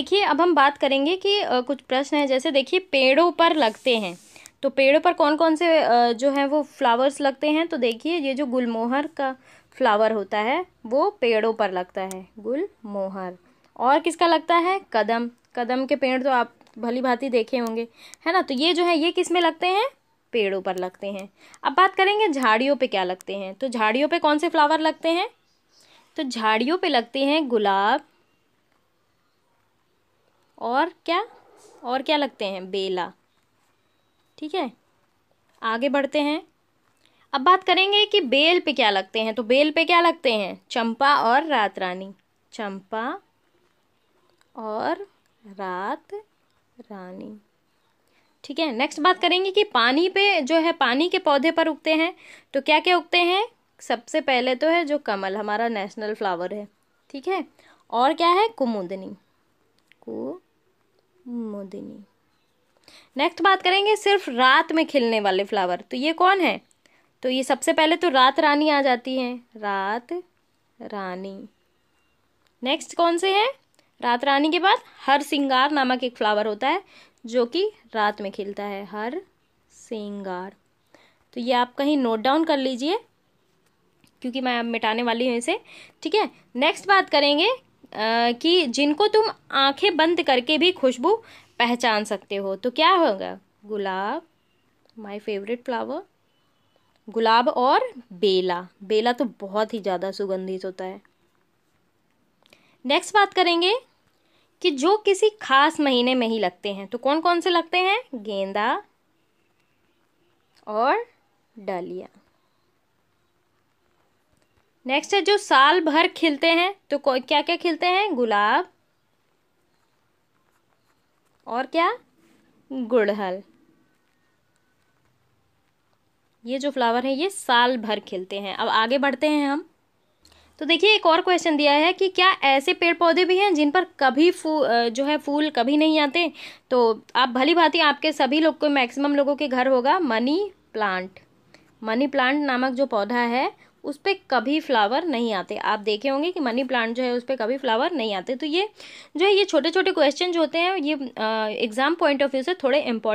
देखिए अब हम बात करेंगे कि कुछ प्रश्न है जैसे देखिए पेड़ों पर लगते हैं तो पेड़ों पर कौन कौन से जो है वो फ्लावर्स लगते हैं तो देखिए ये जो गुलमोहर का फ्लावर होता है वो पेड़ों पर लगता है गुलमोहर और किसका लगता है कदम कदम के पेड़ तो आप भली भांति देखे होंगे है ना तो ये जो है ये किस में लगते हैं पेड़ों पर लगते हैं अब बात करेंगे झाड़ियों पे क्या लगते हैं तो झाड़ियों पे कौन से फ्लावर लगते हैं तो झाड़ियों पे लगते हैं गुलाब और क्या और क्या लगते हैं बेला ठीक है आगे बढ़ते हैं अब बात करेंगे कि बेल पे क्या लगते हैं तो बेल पे क्या लगते हैं चंपा और रात रानी चंपा और रात रानी ठीक है नेक्स्ट बात करेंगे कि पानी पे जो है पानी के पौधे पर उगते हैं तो क्या क्या उगते हैं सबसे पहले तो है जो कमल हमारा नेशनल फ्लावर है ठीक है और क्या है कुमुदनी कु मोदिनी नेक्स्ट बात करेंगे सिर्फ रात में खिलने वाले फ्लावर तो ये कौन है तो ये सबसे पहले तो रात रानी आ जाती है रात रानी नेक्स्ट कौन से हैं रात रानी के बाद हर सिंगार नामक एक फ्लावर होता है जो कि रात में खिलता है हर सिंगार तो ये आप कहीं नोट डाउन कर लीजिए क्योंकि मैं अब मिटाने वाली हूँ इसे ठीक है नेक्स्ट बात करेंगे कि जिनको तुम आंखें बंद करके भी खुशबू पहचान सकते हो तो क्या होगा गुलाब माय फेवरेट फ्लावर गुलाब और बेला बेला तो बहुत ही ज़्यादा सुगंधित होता है नेक्स्ट बात करेंगे कि जो किसी खास महीने में ही लगते हैं तो कौन कौन से लगते हैं गेंदा और डालिया नेक्स्ट है जो साल भर खिलते हैं तो क्या क्या खिलते हैं गुलाब और क्या गुड़हल ये जो फ्लावर है ये साल भर खिलते हैं अब आगे बढ़ते हैं हम तो देखिए एक और क्वेश्चन दिया है कि क्या ऐसे पेड़ पौधे भी हैं जिन पर कभी फू जो है फूल कभी नहीं आते तो आप भली भांति आपके सभी लोग को मैक्सिमम लोगों के घर होगा मनी प्लांट मनी प्लांट नामक जो पौधा है उस पर कभी फ्लावर नहीं आते आप देखे होंगे कि मनी प्लांट जो है उस पर कभी फ्लावर नहीं आते तो ये जो है ये छोटे छोटे क्वेश्चन जो होते हैं ये एग्ज़ाम पॉइंट ऑफ व्यू से थोड़े इंपॉर्टेंट